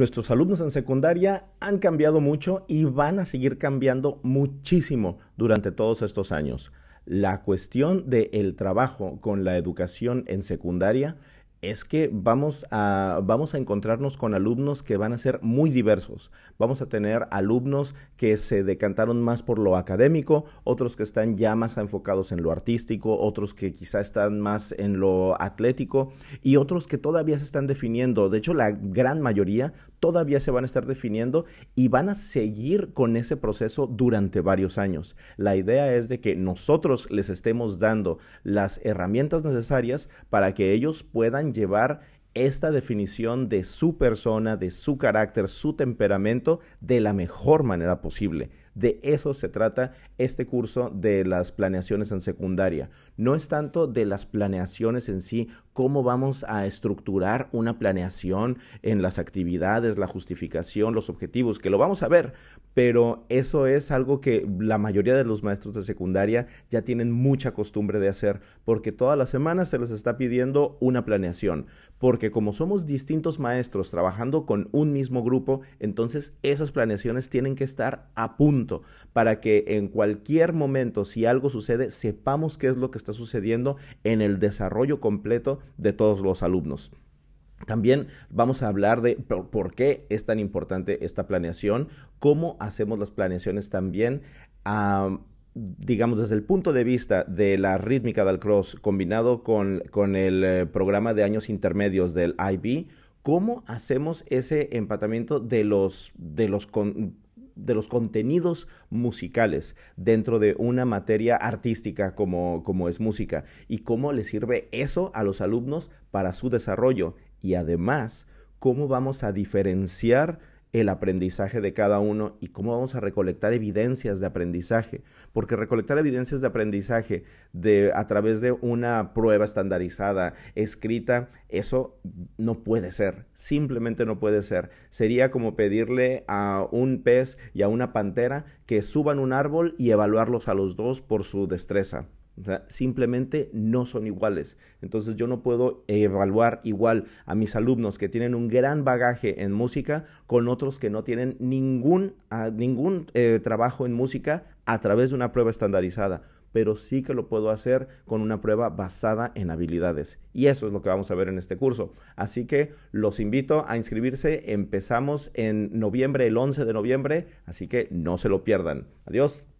Nuestros alumnos en secundaria han cambiado mucho y van a seguir cambiando muchísimo durante todos estos años. La cuestión del trabajo con la educación en secundaria es que vamos a, vamos a encontrarnos con alumnos que van a ser muy diversos. Vamos a tener alumnos que se decantaron más por lo académico, otros que están ya más enfocados en lo artístico, otros que quizá están más en lo atlético y otros que todavía se están definiendo. De hecho, la gran mayoría todavía se van a estar definiendo y van a seguir con ese proceso durante varios años. La idea es de que nosotros les estemos dando las herramientas necesarias para que ellos puedan llevar esta definición de su persona, de su carácter, su temperamento de la mejor manera posible de eso se trata este curso de las planeaciones en secundaria. No es tanto de las planeaciones en sí, cómo vamos a estructurar una planeación en las actividades, la justificación, los objetivos, que lo vamos a ver, pero eso es algo que la mayoría de los maestros de secundaria ya tienen mucha costumbre de hacer, porque todas las semanas se les está pidiendo una planeación, porque como somos distintos maestros trabajando con un mismo grupo, entonces esas planeaciones tienen que estar a punto para que en cualquier momento, si algo sucede, sepamos qué es lo que está sucediendo en el desarrollo completo de todos los alumnos. También vamos a hablar de por, qué es tan importante esta planeación, cómo hacemos las planeaciones también. digamos, desde el punto de vista de la rítmica del cross combinado con, el eh, programa de años intermedios del IB, ¿cómo hacemos ese empatamiento de los, de los de los contenidos musicales dentro de una materia artística como, como es música y cómo le sirve eso a los alumnos para su desarrollo y además cómo vamos a diferenciar el aprendizaje de cada uno y cómo vamos a recolectar evidencias de aprendizaje, porque recolectar evidencias de aprendizaje de a través de una prueba estandarizada escrita, eso no puede ser, simplemente no puede ser. Sería como pedirle a un pez y a una pantera que suban un árbol y evaluarlos a los dos por su destreza simplemente no son iguales. Entonces yo no puedo evaluar igual a mis alumnos que tienen un gran bagaje en música con otros que no tienen ningún, ningún eh, trabajo en música a través de una prueba estandarizada pero sí que lo puedo hacer con una prueba basada en habilidades. Y eso es lo que vamos a ver en este curso. Así que los invito a inscribirse. Empezamos en noviembre, el 11 de noviembre, así que no se lo pierdan. Adiós.